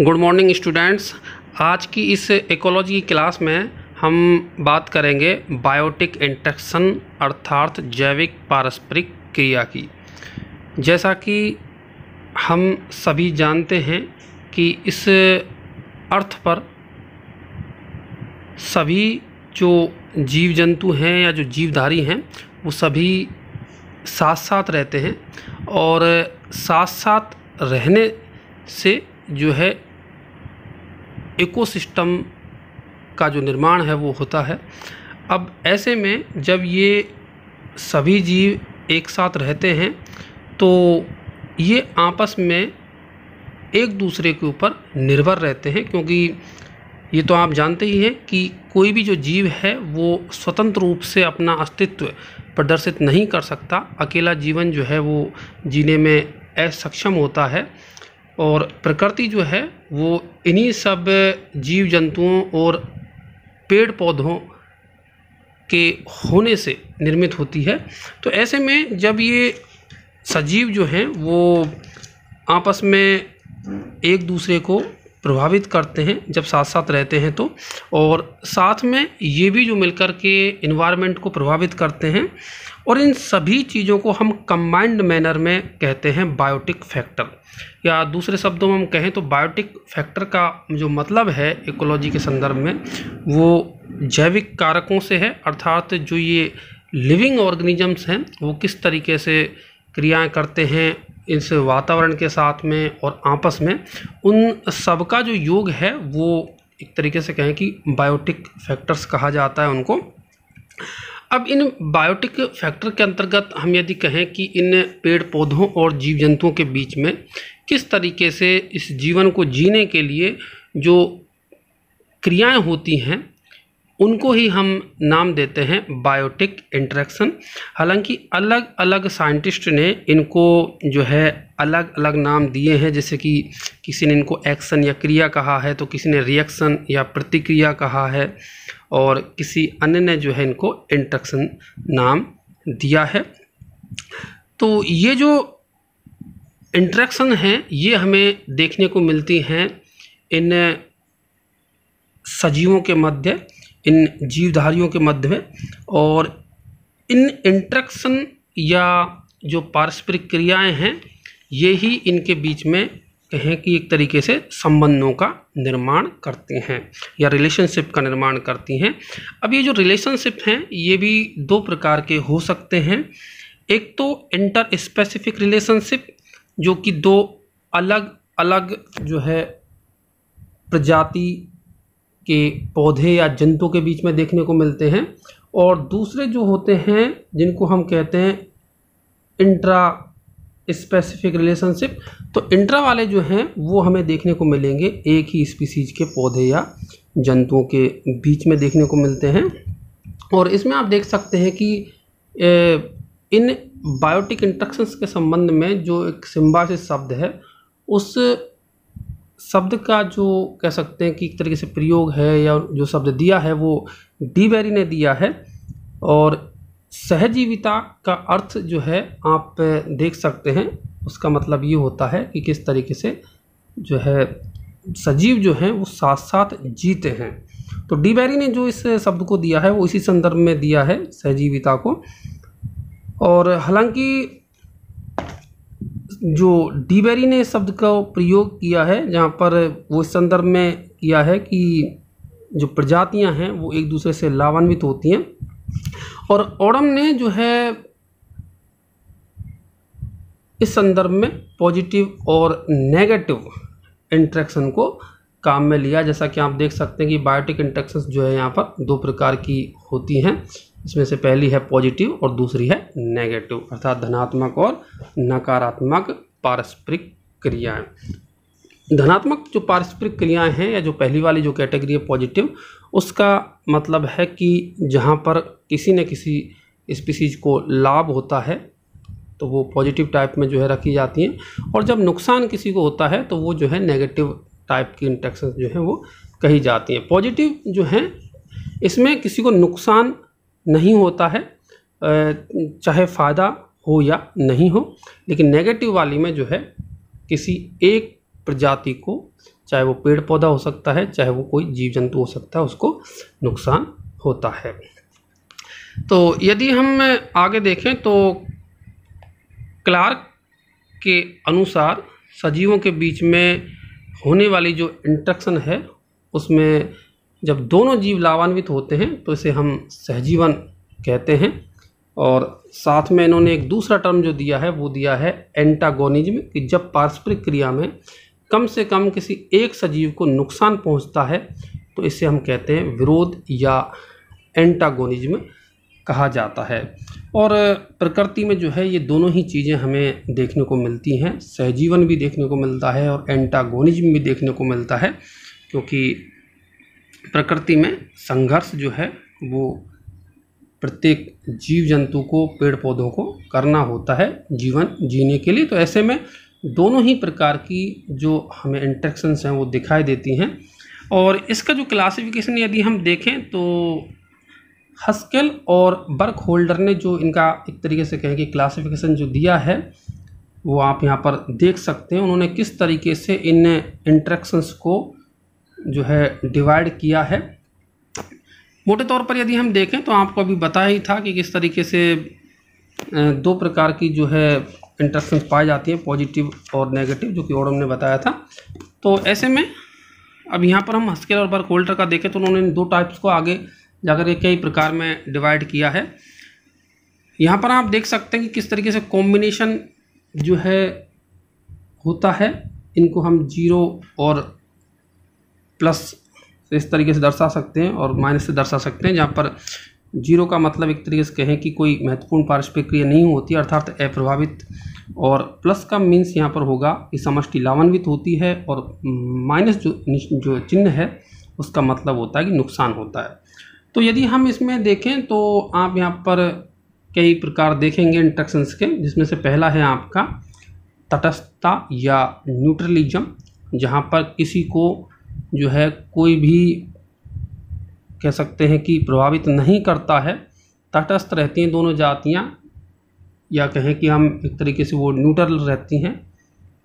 good morning students आज की इस एकोलॉजी की क्लास में हम बात करेंगे बायोटिक इंटक्शन अर्थात जैविक पारस्परिक क्रिया की जैसा कि हम सभी जानते हैं कि इस अर्थ पर सभी जो जीव जंतु हैं या जो जीवधारी हैं वो सभी साथ साथ रहते हैं और साथ साथ रहने से जो है इकोसिस्टम का जो निर्माण है वो होता है अब ऐसे में जब ये सभी जीव एक साथ रहते हैं तो ये आपस में एक दूसरे के ऊपर निर्भर रहते हैं क्योंकि ये तो आप जानते ही हैं कि कोई भी जो जीव है वो स्वतंत्र रूप से अपना अस्तित्व प्रदर्शित नहीं कर सकता अकेला जीवन जो है वो जीने में असक्षम होता है और प्रकृति जो है वो इन्हीं सब जीव जंतुओं और पेड़ पौधों के होने से निर्मित होती है तो ऐसे में जब ये सजीव जो हैं वो आपस में एक दूसरे को प्रभावित करते हैं जब साथ साथ रहते हैं तो और साथ में ये भी जो मिलकर के इन्वायरमेंट को प्रभावित करते हैं और इन सभी चीज़ों को हम कंबाइंड मैनर में कहते हैं बायोटिक फैक्टर या दूसरे शब्दों में हम कहें तो बायोटिक फैक्टर का जो मतलब है इकोलॉजी के संदर्भ में वो जैविक कारकों से है अर्थात जो ये लिविंग ऑर्गेनिजम्स हैं वो किस तरीके से क्रियाएं करते हैं इस वातावरण के साथ में और आपस में उन सब का जो योग है वो एक तरीके से कहें कि बायोटिक फैक्टर्स कहा जाता है उनको अब इन बायोटिक फैक्टर के अंतर्गत हम यदि कहें कि इन पेड़ पौधों और जीव जंतुओं के बीच में किस तरीके से इस जीवन को जीने के लिए जो क्रियाएं होती हैं उनको ही हम नाम देते हैं बायोटिक इंट्रैक्शन हालांकि अलग अलग साइंटिस्ट ने इनको जो है अलग अलग नाम दिए हैं जैसे कि किसी ने इनको एक्शन या क्रिया कहा है तो किसी ने रिएक्शन या प्रतिक्रिया कहा है और किसी अन्य ने जो है इनको इंट्रैक्शन नाम दिया है तो ये जो इंट्रैक्शन हैं ये हमें देखने को मिलती हैं इन सजीवों के मध्य इन जीवधारियों के मध्य में और इन इंट्रक्शन या जो पारस्परिक क्रियाएं हैं ये ही इनके बीच में कहें कि एक तरीके से संबंधों का निर्माण करती हैं या रिलेशनशिप का निर्माण करती हैं अब ये जो रिलेशनशिप हैं ये भी दो प्रकार के हो सकते हैं एक तो इंटर स्पेसिफिक रिलेशनशिप जो कि दो अलग अलग जो है प्रजाति के पौधे या जंतु के बीच में देखने को मिलते हैं और दूसरे जो होते हैं जिनको हम कहते हैं इंट्रा स्पेसिफिक रिलेशनशिप तो इंट्रा वाले जो हैं वो हमें देखने को मिलेंगे एक ही स्पीसीज के पौधे या जंतुओं के बीच में देखने को मिलते हैं और इसमें आप देख सकते हैं कि इन बायोटिक इंट्रक्शंस के संबंध में जो एक सिम्बासिस शब्द है उस शब्द का जो कह सकते हैं कि एक तरीके से प्रयोग है या जो शब्द दिया है वो डी बेरी ने दिया है और सहजीविता का अर्थ जो है आप देख सकते हैं उसका मतलब ये होता है कि किस तरीके से जो है सजीव जो हैं वो साथ साथ जीते हैं तो डी बैरी ने जो इस शब्द को दिया है वो इसी संदर्भ में दिया है सहजीविता को और हालांकि जो डीबेरी ने शब्द का प्रयोग किया है जहाँ पर वो इस संदर्भ में किया है कि जो प्रजातियाँ हैं वो एक दूसरे से लाभान्वित होती हैं और ओडम ने जो है इस संदर्भ में पॉजिटिव और नेगेटिव इंट्रैक्शन को काम में लिया जैसा कि आप देख सकते हैं कि बायोटिक इंट्रैक्शन जो है यहाँ पर दो प्रकार की होती हैं इसमें से पहली है पॉजिटिव और दूसरी है नेगेटिव अर्थात धनात्मक और नकारात्मक पारस्परिक क्रियाएं धनात्मक जो पारस्परिक क्रियाएं हैं या जो पहली वाली जो कैटेगरी है पॉजिटिव उसका मतलब है कि जहाँ पर किसी न किसी स्पीसीज को लाभ होता है तो वो पॉजिटिव टाइप में जो है रखी जाती हैं और जब नुकसान किसी को होता है तो वो जो है नेगेटिव टाइप की इंटेक्शन जो है वो कही जाती हैं पॉजिटिव जो हैं इसमें किसी को नुकसान नहीं होता है चाहे फ़ायदा हो या नहीं हो लेकिन नेगेटिव वाली में जो है किसी एक प्रजाति को चाहे वो पेड़ पौधा हो सकता है चाहे वो कोई जीव जंतु हो सकता है उसको नुकसान होता है तो यदि हम आगे देखें तो क्लार्क के अनुसार सजीवों के बीच में होने वाली जो इंट्रक्शन है उसमें जब दोनों जीव लाभान्वित होते हैं तो इसे हम सहजीवन कहते हैं और साथ में इन्होंने एक दूसरा टर्म जो दिया है वो दिया है एंटागोनिज्म कि जब पारस्परिक क्रिया में कम से कम किसी एक सजीव को नुकसान पहुंचता है तो इसे हम कहते हैं विरोध या एंटागोनिज्म कहा जाता है और प्रकृति में जो है ये दोनों ही चीज़ें हमें देखने को मिलती हैं सहजीवन भी देखने को मिलता है और एंटागोनिज्म भी देखने को मिलता है क्योंकि प्रकृति में संघर्ष जो है वो प्रत्येक जीव जंतु को पेड़ पौधों को करना होता है जीवन जीने के लिए तो ऐसे में दोनों ही प्रकार की जो हमें इंट्रैक्शंस हैं वो दिखाई देती हैं और इसका जो क्लासिफिकेशन यदि हम देखें तो हस्केल और बर्क होल्डर ने जो इनका एक तरीके से कहें कि क्लासिफिकेशन जो दिया है वो आप यहाँ पर देख सकते हैं उन्होंने किस तरीके से इन इंट्रेक्शंस को जो है डिवाइड किया है मोटे तौर पर यदि हम देखें तो आपको अभी बताया ही था कि किस तरीके से दो प्रकार की जो है इंटरेक्शन पाई जाती है पॉजिटिव और नेगेटिव जो कि ओडम ने बताया था तो ऐसे में अब यहाँ पर हम हस्केल और बार होल्डर का देखें तो उन्होंने दो टाइप्स को आगे जाकर के कई प्रकार में डिवाइड किया है यहाँ पर आप देख सकते हैं कि किस तरीके से कॉम्बिनेशन जो है होता है इनको हम जीरो और प्लस इस तरीके से दर्शा सकते हैं और माइनस से दर्शा सकते हैं जहाँ पर जीरो का मतलब एक तरीके से कहें कि कोई महत्वपूर्ण पारस्परिक क्रिया नहीं होती अर्थात अप्रभावित और प्लस का मीन्स यहाँ पर होगा कि समष्टि लाभान्वित होती है और माइनस जो जो चिन्ह है उसका मतलब होता है कि नुकसान होता है तो यदि हम इसमें देखें तो आप यहाँ पर कई प्रकार देखेंगे इंट्रक्शंस के जिसमें से पहला है आपका तटस्थता या न्यूट्रलिज्म जहाँ पर किसी को जो है कोई भी कह सकते हैं कि प्रभावित नहीं करता है तटस्थ रहती हैं दोनों जातियाँ या कहें कि हम एक तरीके से वो न्यूट्रल रहती हैं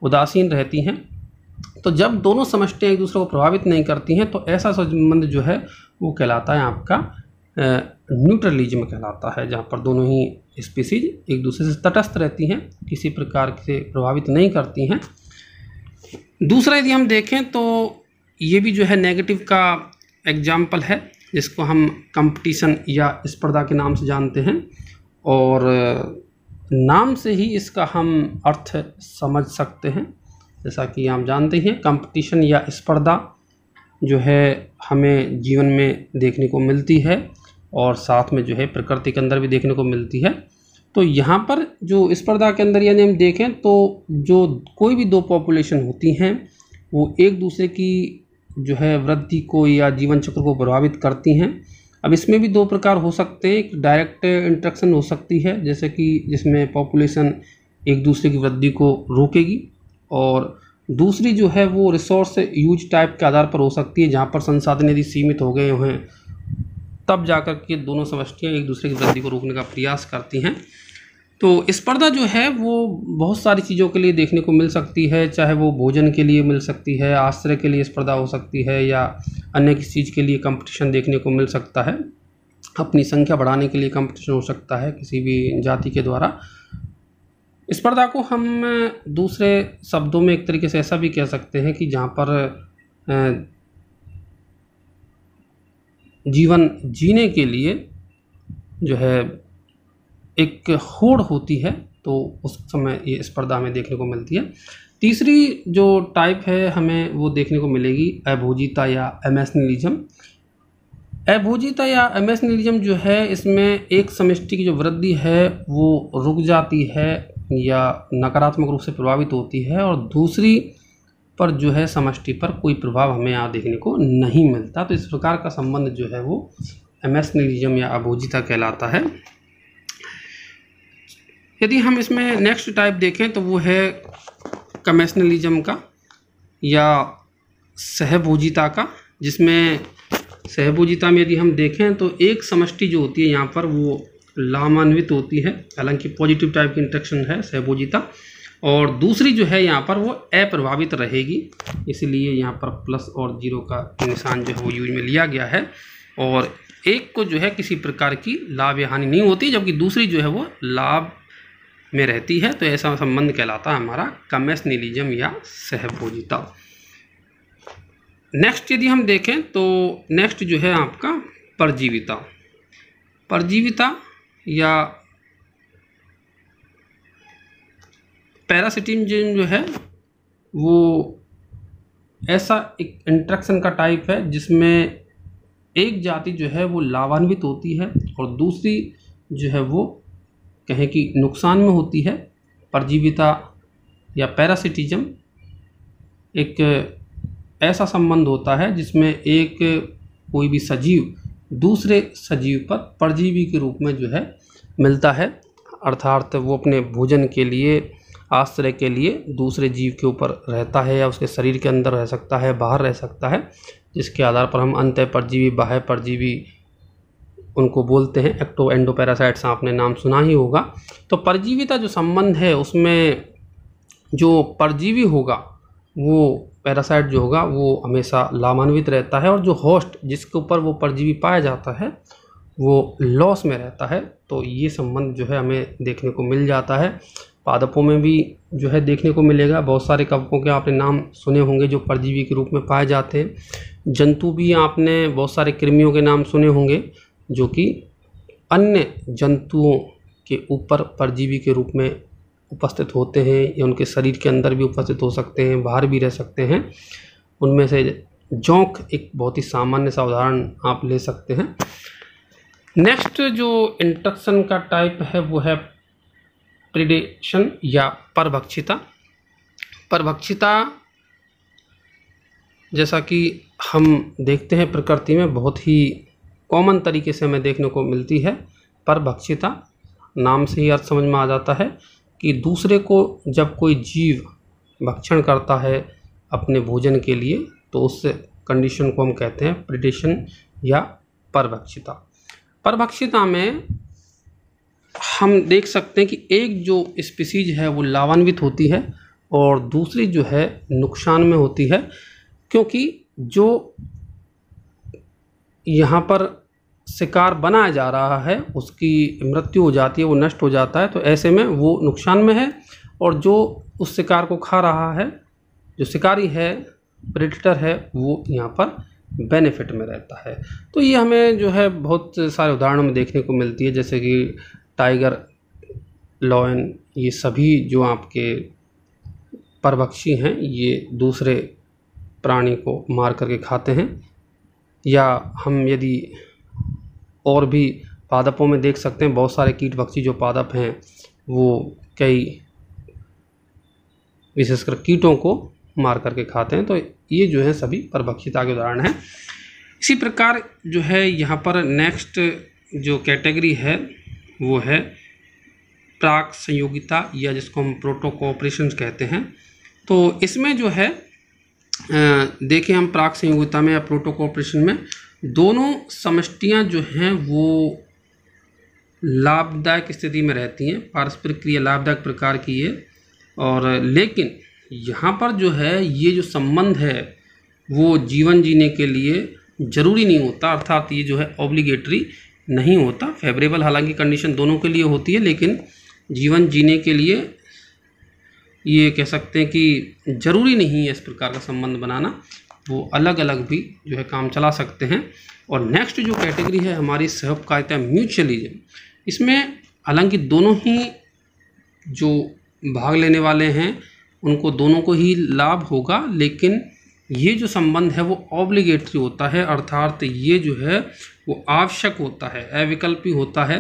उदासीन रहती हैं तो जब दोनों समझते हैं एक दूसरे को प्रभावित नहीं करती हैं तो ऐसा संबंध जो है वो कहलाता है आपका न्यूट्रलिज्म कहलाता है जहाँ पर दोनों ही स्पीसीज एक दूसरे से तटस्थ रहती हैं किसी प्रकार से प्रभावित नहीं करती हैं दूसरा यदि हम देखें तो ये भी जो है नेगेटिव का एग्जाम्पल है जिसको हम कंपटीशन या स्पर्धा के नाम से जानते हैं और नाम से ही इसका हम अर्थ समझ सकते हैं जैसा कि आप जानते हैं कंपटीशन या स्पर्धा जो है हमें जीवन में देखने को मिलती है और साथ में जो है प्रकृति के अंदर भी देखने को मिलती है तो यहाँ पर जो स्पर्धा के अंदर यानी हम देखें तो जो कोई भी दो पॉपुलेशन होती हैं वो एक दूसरे की जो है वृद्धि को या जीवन चक्र को प्रभावित करती हैं अब इसमें भी दो प्रकार हो सकते हैं एक डायरेक्ट इंट्रक्शन हो सकती है जैसे कि जिसमें पॉपुलेशन एक दूसरे की वृद्धि को रोकेगी और दूसरी जो है वो रिसोर्स यूज टाइप के आधार पर हो सकती है जहाँ पर संसाधन यदि सीमित हो गए हैं तब जाकर के दोनों समष्टियाँ एक दूसरे की वृद्धि को रोकने का प्रयास करती हैं तो स्पर्धा जो है वो बहुत सारी चीज़ों के लिए देखने को मिल सकती है चाहे वो भोजन के लिए मिल सकती है आश्रय के लिए स्पर्धा हो सकती है या अन्य किसी चीज़ के लिए कंपटीशन देखने को मिल सकता है अपनी संख्या बढ़ाने के लिए कंपटीशन हो सकता है किसी भी जाति के द्वारा स्पर्धा को हम दूसरे शब्दों में एक तरीके से ऐसा भी कह सकते हैं कि जहाँ पर जीवन जीने के लिए जो है एक होड़ होती है तो उस समय ये स्पर्धा हमें देखने को मिलती है तीसरी जो टाइप है हमें वो देखने को मिलेगी अभोजिता या एमेसनलिज्म अभोजिता या एमेसनलिज्म जो है इसमें एक समष्टि की जो वृद्धि है वो रुक जाती है या नकारात्मक रूप से प्रभावित होती है और दूसरी पर जो है समष्टि पर कोई प्रभाव हमें यहाँ देखने को नहीं मिलता तो इस प्रकार का संबंध जो है वो एमेसनलिज्म या अभोजिता कहलाता है यदि हम इसमें नेक्स्ट टाइप देखें तो वो है कमेशनलिज्म का या सहभोजिता का जिसमें सहभोजिता में यदि हम देखें तो एक समष्टि जो होती है यहाँ पर वो लामान्वित होती है हालांकि पॉजिटिव टाइप की इंट्रेक्शन है सहभोजिता और दूसरी जो है यहाँ पर वो अप्रभावित रहेगी इसलिए यहाँ पर प्लस और जीरो का निशान जो है वो यूज में लिया गया है और एक को जो है किसी प्रकार की लाभ या हानि नहीं होती जबकि दूसरी जो है वो लाभ में रहती है तो ऐसा संबंध कहलाता है हमारा कमेस नीलिजम या सहभोजिता नेक्स्ट यदि हम देखें तो नेक्स्ट जो है आपका परजीविता परजीविता या पैरासिटिजम जो है वो ऐसा एक इंट्रैक्शन का टाइप है जिसमें एक जाति जो है वो लाभान्वित होती है और दूसरी जो है वो कहें कि नुकसान में होती है परजीविता या पैरासिटिज्म एक ऐसा संबंध होता है जिसमें एक कोई भी सजीव दूसरे सजीव पर परजीवी के रूप में जो है मिलता है अर्थात वो अपने भोजन के लिए आश्रय के लिए दूसरे जीव के ऊपर रहता है या उसके शरीर के अंदर रह सकता है बाहर रह सकता है जिसके आधार पर हम अंत परजीवी बाह्य परजीवी उनको बोलते हैं एक्टो एंडो पैरासाइट्स आपने नाम सुना ही होगा तो परजीविता जो संबंध है उसमें जो परजीवी होगा वो पैरासाइट जो होगा वो हमेशा लाभान्वित रहता है और जो होस्ट जिसके ऊपर वो परजीवी पाया जाता है वो लॉस में रहता है तो ये संबंध जो है हमें देखने को मिल जाता है पादपों में भी जो है देखने को मिलेगा बहुत सारे कवकों के आपने नाम सुने होंगे जो परजीवी के रूप में पाए जाते हैं जंतु भी आपने बहुत सारे कृमियों के नाम सुने होंगे जो कि अन्य जंतुओं के ऊपर परजीवी के रूप में उपस्थित होते हैं या उनके शरीर के अंदर भी उपस्थित हो सकते हैं बाहर भी रह सकते हैं उनमें से जोंक एक बहुत ही सामान्य सा उदाहरण आप ले सकते हैं नेक्स्ट जो इंट्रक्शन का टाइप है वो है प्रिडेशन या परभक्षिता परभक्षिता जैसा कि हम देखते हैं प्रकृति में बहुत ही कॉमन तरीके से हमें देखने को मिलती है पर भक्षिता नाम से ही अर्थ समझ में आ जाता है कि दूसरे को जब कोई जीव भक्षण करता है अपने भोजन के लिए तो उस कंडीशन को हम कहते हैं प्रिडेशन या परभक्षिता परभक्षिता में हम देख सकते हैं कि एक जो स्पीसीज है वो लाभान्वित होती है और दूसरी जो है नुकसान में होती है क्योंकि जो यहाँ पर शिकार बनाया जा रहा है उसकी मृत्यु हो जाती है वो नष्ट हो जाता है तो ऐसे में वो नुकसान में है और जो उस शिकार को खा रहा है जो शिकारी है प्रेडिटर है वो यहाँ पर बेनिफिट में रहता है तो ये हमें जो है बहुत सारे उदाहरणों में देखने को मिलती है जैसे कि टाइगर लॉयन ये सभी जो आपके परभक्षी हैं ये दूसरे प्राणी को मार करके खाते हैं या हम यदि और भी पादपों में देख सकते हैं बहुत सारे कीट पक्षी जो पादप हैं वो कई विशेषकर कीटों को मार करके खाते हैं तो ये जो है सभी परभक्षिता के उदाहरण हैं इसी प्रकार जो है यहाँ पर नेक्स्ट जो कैटेगरी है वो है प्राक संयोगिता या जिसको हम प्रोटोकॉपरेशन कहते हैं तो इसमें जो है देखें हम प्राक संयोगिता में या प्रोटो कॉपरेशन में दोनों समष्टियाँ जो हैं वो लाभदायक स्थिति में रहती हैं पारस्परिक क्रिया लाभदायक प्रकार की है और लेकिन यहाँ पर जो है ये जो संबंध है वो जीवन जीने के लिए ज़रूरी नहीं होता अर्थात ये जो है ऑब्लिगेटरी नहीं होता फेवरेबल हालांकि कंडीशन दोनों के लिए होती है लेकिन जीवन जीने के लिए ये कह सकते हैं कि ज़रूरी नहीं है इस प्रकार का संबंध बनाना वो अलग अलग भी जो है काम चला सकते हैं और नेक्स्ट जो कैटेगरी है हमारी सहपकारिता म्यूचुअलिज्म इसमें हालांकि दोनों ही जो भाग लेने वाले हैं उनको दोनों को ही लाभ होगा लेकिन ये जो संबंध है वो ऑब्लिगेटरी होता है अर्थात ये जो है वो आवश्यक होता है अविकल्पी होता है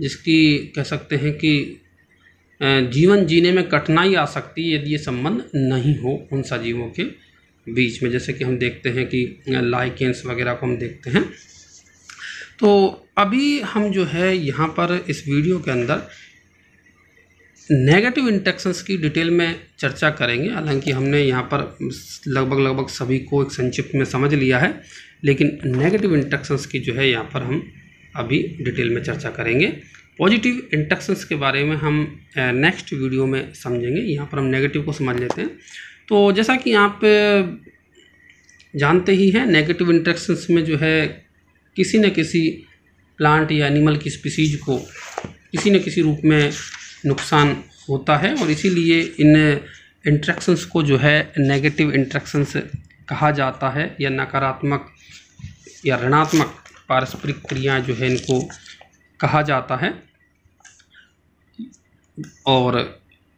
जिसकी कह सकते हैं कि जीवन जीने में कठिनाई आ सकती है यदि ये संबंध नहीं हो उन सजीवों के बीच में जैसे कि हम देखते हैं कि लाइकेंस वगैरह को हम देखते हैं तो अभी हम जो है यहाँ पर इस वीडियो के अंदर नेगेटिव इंटेक्शंस की डिटेल में चर्चा करेंगे हालांकि हमने यहाँ पर लगभग लगभग सभी को एक संक्षिप्त में समझ लिया है लेकिन नेगेटिव इंटेक्शंस की जो है यहाँ पर हम अभी डिटेल में चर्चा करेंगे पॉजिटिव इंटक्शंस के बारे में हम नेक्स्ट वीडियो में समझेंगे यहाँ पर हम नेगेटिव को समझ लेते हैं तो जैसा कि आप जानते ही हैं नेगेटिव इंट्रैक्शंस में जो है किसी न किसी प्लांट या एनिमल की स्पीसीज को किसी न किसी रूप में नुकसान होता है और इसीलिए इन इंट्रैक्शंस को जो है नेगेटिव इंट्रैक्शंस कहा जाता है या नकारात्मक या ऋणात्मक पारस्परिक क्रियाएं जो है इनको कहा जाता है और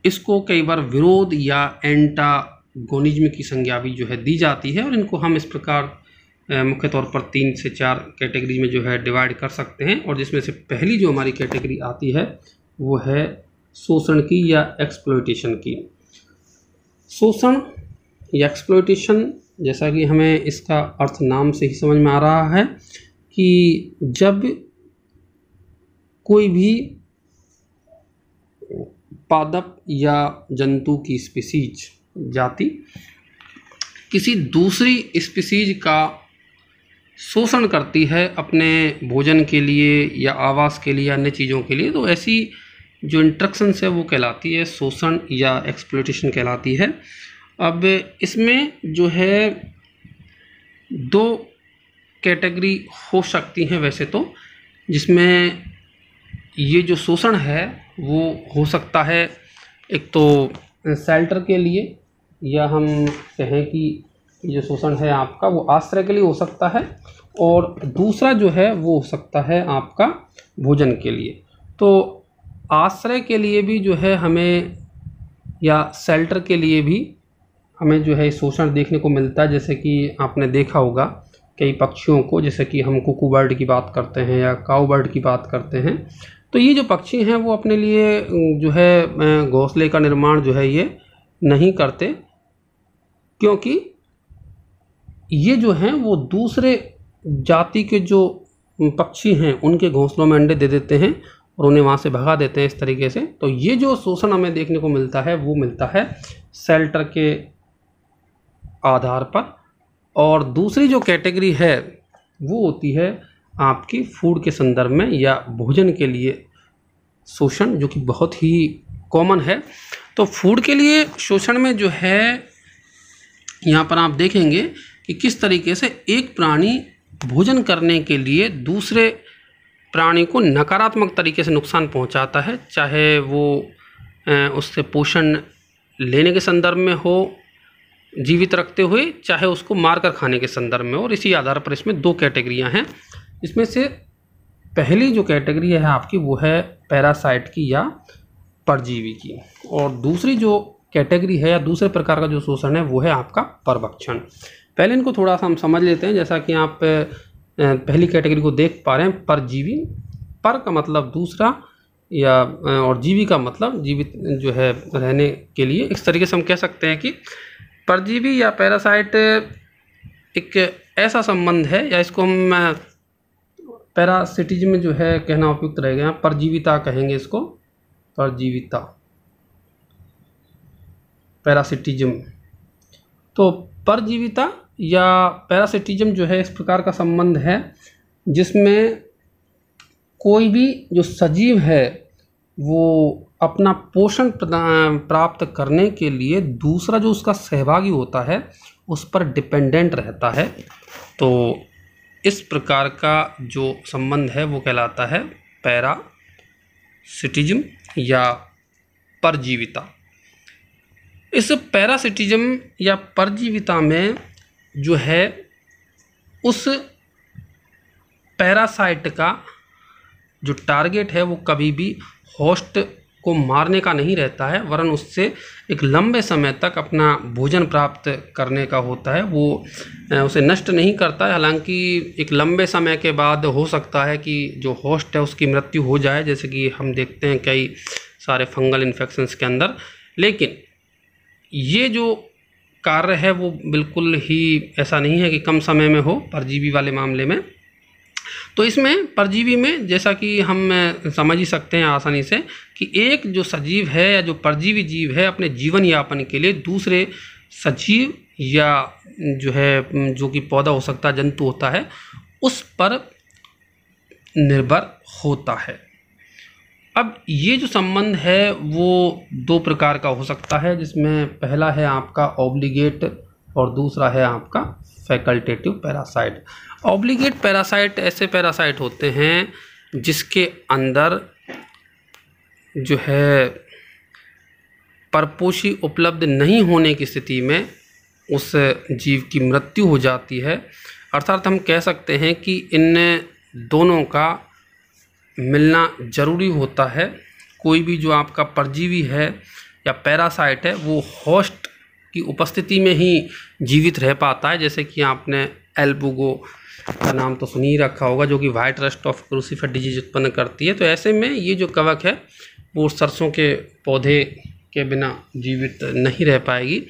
इसको कई बार विरोध या एंटागोनिज्म की संज्ञा भी जो है दी जाती है और इनको हम इस प्रकार मुख्य तौर पर तीन से चार कैटेगरी में जो है डिवाइड कर सकते हैं और जिसमें से पहली जो हमारी कैटेगरी आती है वो है शोषण की या एक्सप्लोइटेशन की शोषण या एक्सप्लोइटेशन जैसा कि हमें इसका अर्थ नाम से ही समझ में आ रहा है कि जब कोई भी पादप या जंतु की स्पीसीज जाति किसी दूसरी स्पीसीज का शोषण करती है अपने भोजन के लिए या आवास के लिए अन्य चीज़ों के लिए तो ऐसी जो इंट्रक्शन है वो कहलाती है शोषण या एक्सप्लोटेशन कहलाती है अब इसमें जो है दो कैटेगरी हो सकती हैं वैसे तो जिसमें ये जो शोषण है वो हो सकता है एक तो शेल्टर के लिए या हम कहें कि जो शोषण है आपका वो आश्रय के लिए हो सकता है और दूसरा जो है वो हो सकता है आपका भोजन के लिए तो आश्रय के लिए भी जो है हमें या शेल्टर के लिए भी हमें जो है शोषण देखने को मिलता है जैसे कि आपने देखा होगा कई पक्षियों को जैसे कि हम कुकू बर्ड की बात करते हैं या काऊ बर्ड की बात करते हैं तो ये जो पक्षी हैं वो अपने लिए जो है घोंसले का निर्माण जो है ये नहीं करते क्योंकि ये जो हैं वो दूसरे जाति के जो पक्षी हैं उनके घोंसलों में अंडे दे देते हैं और उन्हें वहाँ से भगा देते हैं इस तरीके से तो ये जो शोषण हमें देखने को मिलता है वो मिलता है सेल्टर के आधार पर और दूसरी जो कैटेगरी है वो होती है आपकी फूड के संदर्भ में या भोजन के लिए शोषण जो कि बहुत ही कॉमन है तो फूड के लिए शोषण में जो है यहाँ पर आप देखेंगे कि किस तरीके से एक प्राणी भोजन करने के लिए दूसरे प्राणी को नकारात्मक तरीके से नुकसान पहुंचाता है चाहे वो उससे पोषण लेने के संदर्भ में हो जीवित रखते हुए चाहे उसको मारकर खाने के संदर्भ में हो और इसी आधार पर इसमें दो कैटेगरियाँ हैं इसमें से पहली जो कैटेगरी है आपकी वो है पैरासाइट की या परजीवी की और दूसरी जो कैटेगरी है या दूसरे प्रकार का जो शोषण है वो है आपका परभक्षण पहले इनको थोड़ा सा हम समझ लेते हैं जैसा कि आप पहली कैटेगरी को देख पा रहे हैं परजीवी पर का मतलब दूसरा या और जीवी का मतलब जीवित जो है रहने के लिए इस तरीके से हम कह सकते हैं कि परजीवी या पैरासाइट एक ऐसा संबंध है या इसको हम पैरासिटीज में जो है कहना उपयुक्त रहेगा परजीविता कहेंगे इसको परजीविता पैरासिटिज्म तो परजीविता या पैरासिटिज्म जो है इस प्रकार का संबंध है जिसमें कोई भी जो सजीव है वो अपना पोषण प्राप्त करने के लिए दूसरा जो उसका सहभागी होता है उस पर डिपेंडेंट रहता है तो इस प्रकार का जो संबंध है वो कहलाता है पैरा पैरासिटिज्म या परजीविता इस पैरासिटिज्म या परजीविता में जो है उस पैरासाइट का जो टारगेट है वो कभी भी होस्ट को मारने का नहीं रहता है वरन उससे एक लंबे समय तक अपना भोजन प्राप्त करने का होता है वो उसे नष्ट नहीं करता है हालांकि एक लंबे समय के बाद हो सकता है कि जो होस्ट है उसकी मृत्यु हो जाए जैसे कि हम देखते हैं कई सारे फंगल इन्फेक्शंस के अंदर लेकिन ये जो कार्य है वो बिल्कुल ही ऐसा नहीं है कि कम समय में हो परजीवी वाले मामले में तो इसमें परजीवी में जैसा कि हम समझ ही सकते हैं आसानी से कि एक जो सजीव है या जो परजीवी जीव है अपने जीवन यापन के लिए दूसरे सजीव या जो है जो कि पौधा हो सकता है जंतु होता है उस पर निर्भर होता है अब ये जो संबंध है वो दो प्रकार का हो सकता है जिसमें पहला है आपका ऑब्लिगेट और दूसरा है आपका फैकल्टेटिव पैरासाइड ऑब्लिगेट पैरासाइट ऐसे पैरासाइट होते हैं जिसके अंदर जो है परपोषी उपलब्ध नहीं होने की स्थिति में उस जीव की मृत्यु हो जाती है अर्थात हम कह सकते हैं कि इन दोनों का मिलना ज़रूरी होता है कोई भी जो आपका परजीवी है या पैरासाइट है वो होस्ट की उपस्थिति में ही जीवित रह पाता है जैसे कि आपने एल्बुगो का नाम तो सुन ही रखा होगा जो कि white rust of crucifer disease उत्पन्न करती है तो ऐसे में ये जो कवक है वो सरसों के पौधे के बिना जीवित नहीं रह पाएगी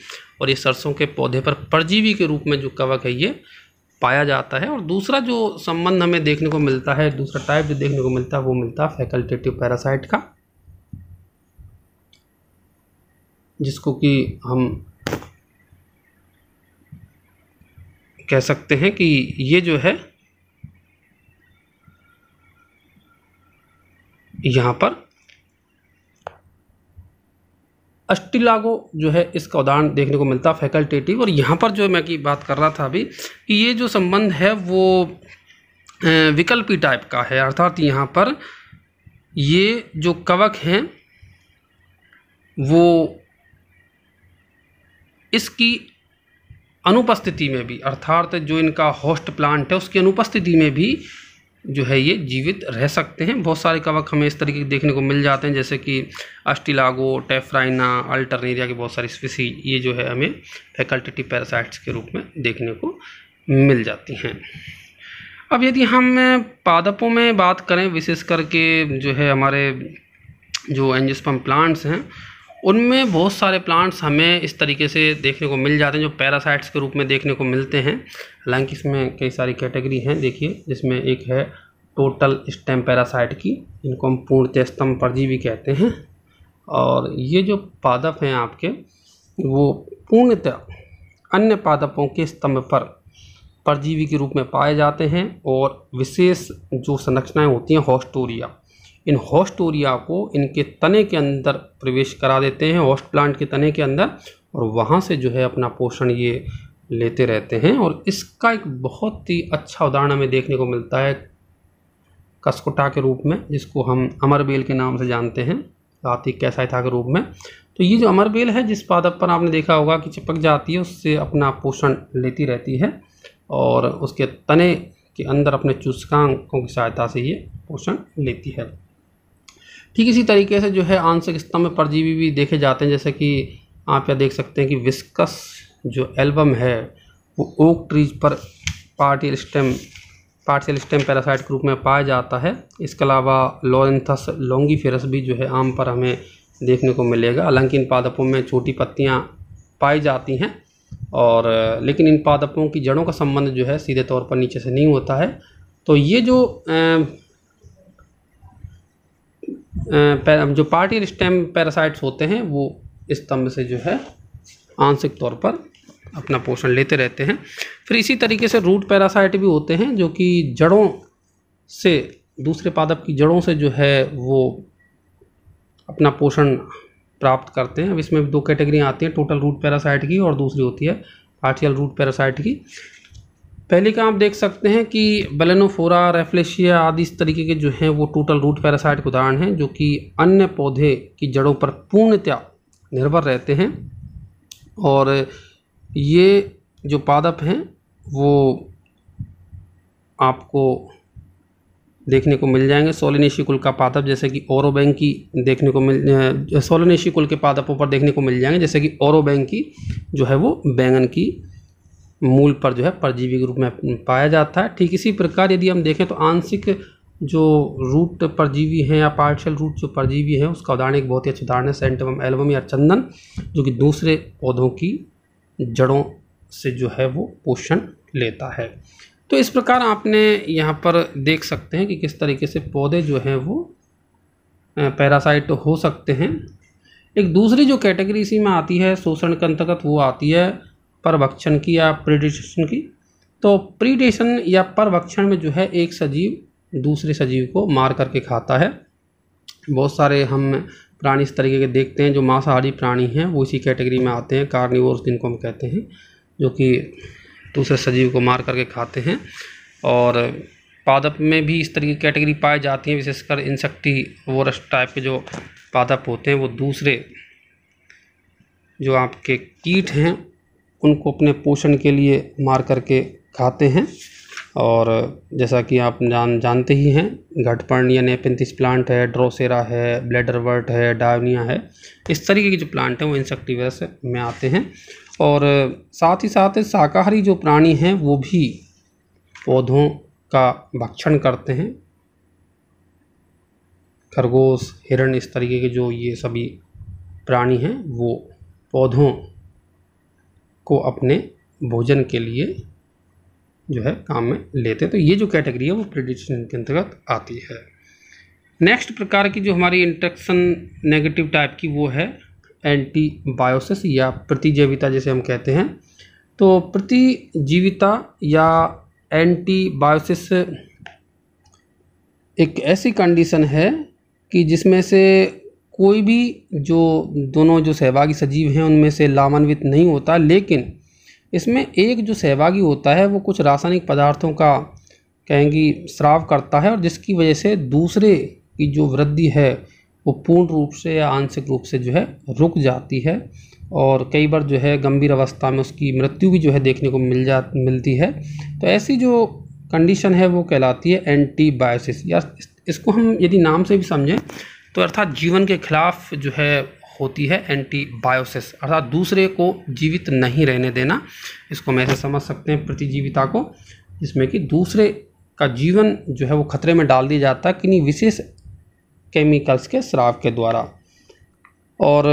और ये सरसों के पौधे पर परजीवी के रूप में जो कवक है ये पाया जाता है और दूसरा जो संबंध हमें देखने को मिलता है दूसरा टाइप जो देखने को मिलता है वो मिलता है फैकल्टेटिव पैरासाइट का जिसको कि हम कह सकते हैं कि ये जो है यहाँ पर अष्टिलागो जो है इसका उदाहरण देखने को मिलता है फैकल्टेटिव और यहाँ पर जो मैं की बात कर रहा था अभी कि ये जो संबंध है वो विकल्पी टाइप का है अर्थात यहाँ पर ये जो कवक हैं वो इसकी अनुपस्थिति में भी अर्थात जो इनका होस्ट प्लांट है उसकी अनुपस्थिति में भी जो है ये जीवित रह सकते हैं बहुत सारे कवक हमें इस तरीके के देखने को मिल जाते हैं जैसे कि अस्टिलागो टेफ्राइना अल्टरनेरिया के बहुत सारी स्पीसी ये जो है हमें फैकल्टेटिव पैरासाइट्स के रूप में देखने को मिल जाती हैं अब यदि हम पादपों में बात करें विशेष करके जो है हमारे जो एंजिस्पम प्लांट्स हैं उनमें बहुत सारे प्लांट्स हमें इस तरीके से देखने को मिल जाते हैं जो पैरासाइट्स के रूप में देखने को मिलते हैं हालांकि इसमें कई सारी कैटेगरी हैं देखिए जिसमें एक है टोटल स्टेम पैरासाइट की इनको हम पूर्णतः स्तंभ परजीवी कहते हैं और ये जो पादप हैं आपके वो पूर्णतः अन्य पादपों के स्तंभ पर परजीवी के रूप में पाए जाते हैं और विशेष जो संरचनाएँ होती हैं हॉस्टोरिया इन होस्ट ओरिया को इनके तने के अंदर प्रवेश करा देते हैं होस्ट प्लांट के तने के अंदर और वहाँ से जो है अपना पोषण ये लेते रहते हैं और इसका एक बहुत ही अच्छा उदाहरण हमें देखने को मिलता है कस्कुटा के रूप में जिसको हम अमरबेल के नाम से जानते हैं साथ कैसाइथा के रूप में तो ये जो अमरबेल है जिस पादप पर आपने देखा होगा कि चिपक जाती है उससे अपना पोषण लेती रहती है और उसके तने के अंदर अपने चूसकांकों की सहायता से ये पोषण लेती है ठीक इसी तरीके से जो है आंशिक स्तंभ में परजीवी भी देखे जाते हैं जैसे कि आप यह देख सकते हैं कि विस्कस जो एल्बम है वो ओक ट्रीज पर partial stem partial stem parasite के रूप में पाया जाता है इसके अलावा लोंगी फेरस भी जो है आम पर हमें देखने को मिलेगा हालांकि इन पादपों में छोटी पत्तियाँ पाई जाती हैं और लेकिन इन पादपों की जड़ों का संबंध जो है सीधे तौर पर नीचे से नहीं होता है तो ये जो जो पार्टी स्टेम पैरासाइट्स होते हैं वो स्तंभ से जो है आंशिक तौर पर अपना पोषण लेते रहते हैं फिर इसी तरीके से रूट पैरासाइट भी होते हैं जो कि जड़ों से दूसरे पादप की जड़ों से जो है वो अपना पोषण प्राप्त करते हैं अब इसमें दो कैटेगरियाँ आती हैं टोटल रूट पैरासाइट की और दूसरी होती है पार्टियल रूट पैरासाइट की पहले का आप देख सकते हैं कि बलेनोफोरा रेफ्लेशिया आदि इस तरीके के जो हैं वो टोटल रूट पैरासाइट के उदाहरण हैं जो कि अन्य पौधे की जड़ों पर पूर्णतया निर्भर रहते हैं और ये जो पादप हैं वो आपको देखने को मिल जाएंगे सोलिनेशी कुल का पादप जैसे कि ओरोबैंग की देखने को मिल सोलिनेशी कुल के पादपों पर देखने को मिल जाएंगे जैसे कि ओरोबैंग की जो है वो बैंगन की मूल पर जो है परजीवी के रूप में पाया जाता है ठीक इसी प्रकार यदि हम देखें तो आंशिक जो रूट परजीवी हैं या पार्शियल रूट जो परजीवी हैं उसका उदाहरण एक बहुत ही अच्छा उदाहरण है सेंटम एल्बम या चंदन जो कि दूसरे पौधों की जड़ों से जो है वो पोषण लेता है तो इस प्रकार आपने यहाँ पर देख सकते हैं कि किस तरीके से पौधे जो हैं वो पैरासाइट हो सकते हैं एक दूसरी जो कैटेगरी इसी में आती है शोषण के अंतर्गत वो आती है परभक्षण की या प्रीडिशन की तो प्रीडेशन या परभक्षण में जो है एक सजीव दूसरे सजीव को मार करके खाता है बहुत सारे हम प्राणी इस तरीके के देखते हैं जो मांसाहारी प्राणी हैं वो इसी कैटेगरी में आते हैं कार्निवोर्स जिनको हम कहते हैं जो कि दूसरे सजीव को मार करके खाते हैं और पादप में भी इस तरीके की कैटेगरी पाई जाती है विशेषकर इंसेक्टी वोरस टाइप के जो पादप होते हैं वो दूसरे जो आपके कीट हैं उनको अपने पोषण के लिए मार करके खाते हैं और जैसा कि आप जान जानते ही हैं घटपर्ण या नेपेंथिस प्लांट है ड्रोसेरा है ब्लेडरवर्ट है डावनिया है इस तरीके के जो प्लांट हैं वो इंसेक्टिवस में आते हैं और साथ ही साथ शाकाहारी जो प्राणी हैं वो भी पौधों का भक्षण करते हैं खरगोश हिरण इस तरीके के जो ये सभी प्राणी हैं वो पौधों को अपने भोजन के लिए जो है काम में लेते हैं तो ये जो कैटेगरी है वो प्रिडिक्शन के अंतर्गत आती है नेक्स्ट प्रकार की जो हमारी इंट्रक्शन नेगेटिव टाइप की वो है एंटीबायोसिस या प्रतिजैविता जैसे हम कहते हैं तो प्रतिजीविता या एंटीबायोसिस एक ऐसी कंडीशन है कि जिसमें से कोई भी जो दोनों जो सहभागी सजीव हैं उनमें से लामान्वित नहीं होता लेकिन इसमें एक जो सहभागी होता है वो कुछ रासायनिक पदार्थों का कहेंगी श्राव करता है और जिसकी वजह से दूसरे की जो वृद्धि है वो पूर्ण रूप से या आंशिक रूप से जो है रुक जाती है और कई बार जो है गंभीर अवस्था में उसकी मृत्यु भी जो है देखने को मिल जा मिलती है तो ऐसी जो कंडीशन है वो कहलाती है एंटीबायोसिस या इसको हम यदि नाम से भी समझें तो अर्थात जीवन के खिलाफ जो है होती है एंटीबायोसिस अर्थात दूसरे को जीवित नहीं रहने देना इसको हम ऐसे समझ सकते हैं प्रतिजीविता को जिसमें कि दूसरे का जीवन जो है वो खतरे में डाल दिया जाता है किन्हीं विशेष केमिकल्स के श्राव के द्वारा और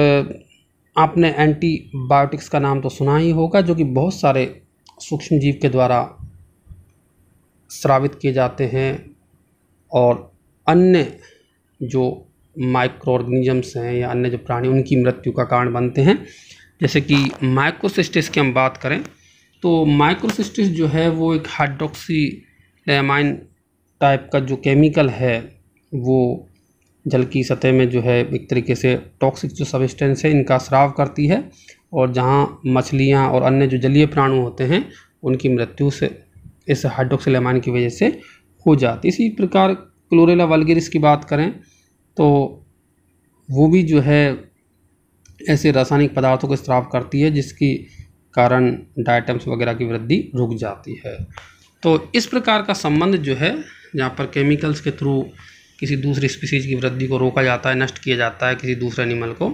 आपने एंटीबायोटिक्स का नाम तो सुना ही होगा जो कि बहुत सारे सूक्ष्म जीव के द्वारा स्रावित किए जाते हैं और अन्य जो माइक्रो ऑर्गेनिजम्स हैं या अन्य जो प्राणी उनकी मृत्यु का कारण बनते हैं जैसे कि माइक्रोसिस्टिस की हम बात करें तो माइक्रोसिस्टिस जो है वो एक हाइड्रोक्सी लेमाइन टाइप का जो केमिकल है वो जल की सतह में जो है एक तरीके से टॉक्सिक जो सबस्टेंस है इनका श्राव करती है और जहाँ मछलियाँ और अन्य जो जलीय प्राणु होते हैं उनकी मृत्यु से इस हाइड्रोक्सिलेमान की वजह से हो जाती इसी प्रकार क्लोरेला वलगिरिस की बात करें तो वो भी जो है ऐसे रासायनिक पदार्थों का स्त्राव करती है जिसकी कारण डाइटम्स वगैरह की वृद्धि रुक जाती है तो इस प्रकार का संबंध जो है जहाँ पर केमिकल्स के थ्रू किसी दूसरी स्पीसीज की वृद्धि को रोका जाता है नष्ट किया जाता है किसी दूसरे एनिमल को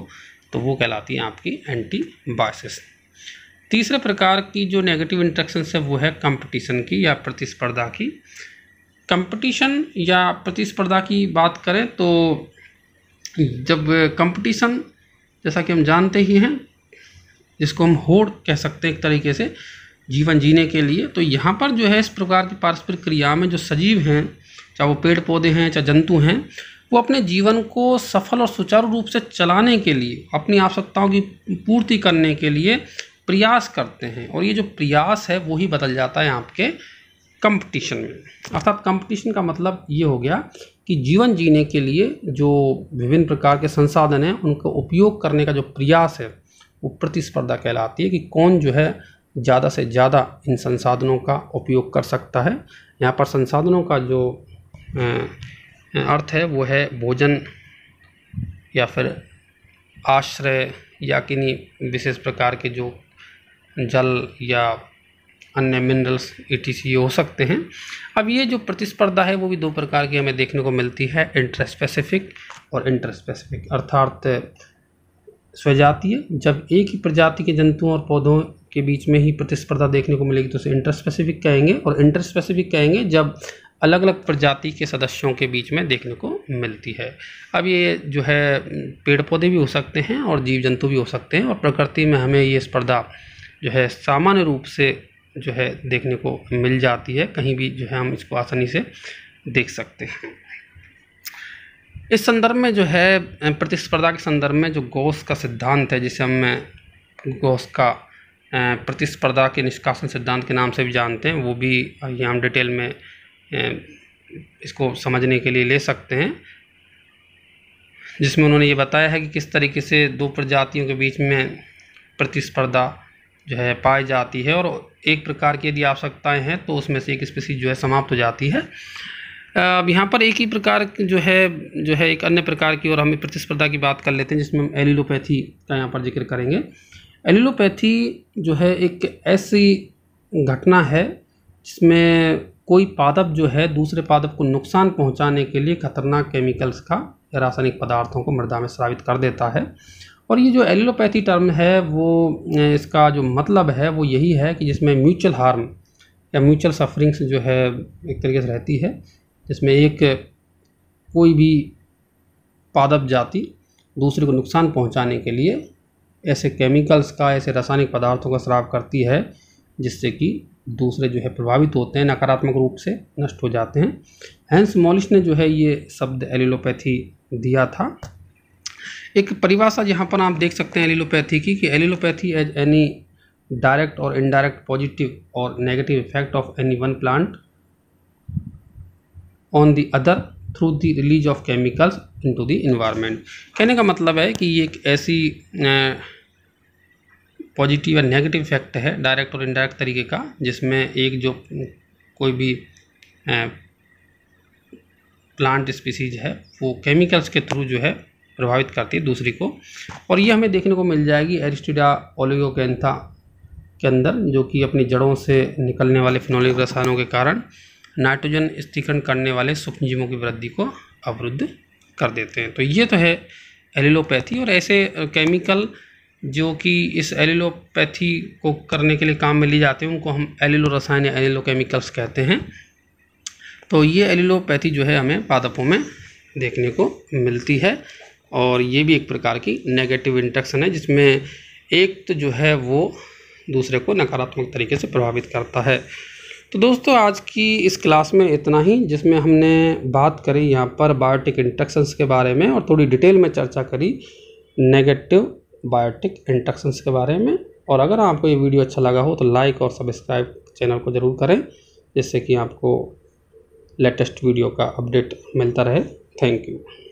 तो वो कहलाती है आपकी एंटीबायोसिस तीसरे प्रकार की जो नेगेटिव इंट्रेक्शन है वो है कंपटीशन की या प्रतिस्पर्धा की कंपटीशन या प्रतिस्पर्धा की बात करें तो जब कंपटीशन जैसा कि हम जानते ही हैं जिसको हम होड़ कह सकते हैं एक तरीके से जीवन जीने के लिए तो यहाँ पर जो है इस प्रकार की पारस्परिक क्रिया में जो सजीव हैं चाहे वो पेड़ पौधे हैं चाहे जंतु हैं वो अपने जीवन को सफल और सुचारू रूप से चलाने के लिए अपनी आवश्यकताओं की पूर्ति करने के लिए प्रयास करते हैं और ये जो प्रयास है वो ही बदल जाता है आपके कंपटीशन में अर्थात कंपटीशन का मतलब ये हो गया कि जीवन जीने के लिए जो विभिन्न प्रकार के संसाधन हैं उनका उपयोग करने का जो प्रयास है वो प्रतिस्पर्धा कहलाती है कि कौन जो है ज़्यादा से ज़्यादा इन संसाधनों का उपयोग कर सकता है यहाँ पर संसाधनों का जो अर्थ है वो है भोजन या फिर आश्रय या किन्हीं विशेष प्रकार के जो जल या अन्य मिनरल्स ई हो सकते हैं अब ये जो प्रतिस्पर्धा है वो भी दो प्रकार की हमें देखने को मिलती है इंटर स्पेसिफिक और इंटर स्पेसिफिक अर्थात स्वजातीय जब एक ही प्रजाति के जंतुओं और पौधों के बीच में ही प्रतिस्पर्धा देखने को मिलेगी तो उसे इंटर स्पेसिफिक कहेंगे और इंटर स्पेसिफिक कहेंगे जब अलग अलग प्रजाति के सदस्यों के बीच में देखने को मिलती है अब ये जो है पेड़ पौधे भी हो सकते हैं और जीव जंतु भी हो सकते हैं और प्रकृति में हमें ये स्पर्धा जो है सामान्य रूप से जो है देखने को मिल जाती है कहीं भी जो है हम इसको आसानी से देख सकते हैं इस संदर्भ में जो है प्रतिस्पर्धा के संदर्भ में जो गौस का सिद्धांत है जिसे हम गौस का प्रतिस्पर्धा के निष्कासन सिद्धांत के नाम से भी जानते हैं वो भी ये हम डिटेल में इसको समझने के लिए ले सकते हैं जिसमें उन्होंने ये बताया है कि किस तरीके से दो प्रजातियों के बीच में प्रतिस्पर्धा जो है पाई जाती है और एक प्रकार की यदि आवश्यकताएँ हैं तो उसमें से एक स्पीसीज जो है समाप्त हो जाती है अब यहाँ पर एक ही प्रकार जो है जो है एक अन्य प्रकार की और हमें प्रतिस्पर्धा की बात कर लेते हैं जिसमें हम एलिलोपैथी का यहाँ पर जिक्र करेंगे एलिलोपैथी जो है एक ऐसी घटना है जिसमें कोई पादप जो है दूसरे पादप को नुकसान पहुंचाने के लिए खतरनाक केमिकल्स का या रासायनिक पदार्थों को मृदा में स्रावित कर देता है और ये जो एलोपैथी टर्म है वो इसका जो मतलब है वो यही है कि जिसमें म्यूचुअल हार्म या म्यूचुअल सफरिंग्स जो है एक तरीके से रहती है जिसमें एक कोई भी पादप जाति दूसरे को नुकसान पहुंचाने के लिए ऐसे केमिकल्स का ऐसे रासायनिक पदार्थों का श्राप करती है जिससे कि दूसरे जो है प्रभावित होते हैं नकारात्मक रूप से नष्ट हो जाते हैं हैंस मॉलिश ने जो है ये शब्द एलिलोपैथी दिया था एक परिभाषा जहाँ पर आप देख सकते हैं एलिलोपैथी की कि एलिलोपैथी एज एनी डायरेक्ट और इनडायरेक्ट पॉजिटिव और negative effect of any one plant on the other through the release of chemicals into the environment कहने का मतलब है कि ये एक ऐसी पॉजिटिव या नेगेटिव इफेक्ट है डायरेक्ट और इनडायरेक्ट तरीके का जिसमें एक जो कोई भी प्लांट स्पीसीज है वो केमिकल्स के थ्रू जो है प्रभावित करती है दूसरी को और ये हमें देखने को मिल जाएगी एरिस्टिडा ओलिगोकेंथा के अंदर जो कि अपनी जड़ों से निकलने वाले फिनोलिक रसायनों के कारण नाइट्रोजन स्थिकरण करने वाले सूक्ष्मजीवों की वृद्धि को अवरुद्ध कर देते हैं तो ये तो है एलिलोपैथी और ऐसे केमिकल जो कि इस एलिलोपैथी को करने के लिए काम में लिए जाते हैं उनको हम एलिलो रसायन या एलिलो केमिकल्स कहते हैं तो ये एलिलोपैथी जो है हमें पादपों में देखने को मिलती है और ये भी एक प्रकार की नेगेटिव इंटक्शन है जिसमें एक तो जो है वो दूसरे को नकारात्मक तरीके से प्रभावित करता है तो दोस्तों आज की इस क्लास में इतना ही जिसमें हमने बात करी यहाँ पर बायोटिक इंटक्शंस के बारे में और थोड़ी डिटेल में चर्चा करी नेगेटिव बायोटिक इंटक्शंस के बारे में और अगर आपको ये वीडियो अच्छा लगा हो तो लाइक और सब्सक्राइब चैनल को ज़रूर करें जिससे कि आपको लेटेस्ट वीडियो का अपडेट मिलता रहे थैंक यू